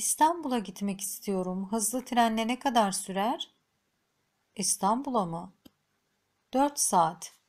İstanbul'a gitmek istiyorum. Hızlı trenle ne kadar sürer? İstanbul'a mı? 4 saat.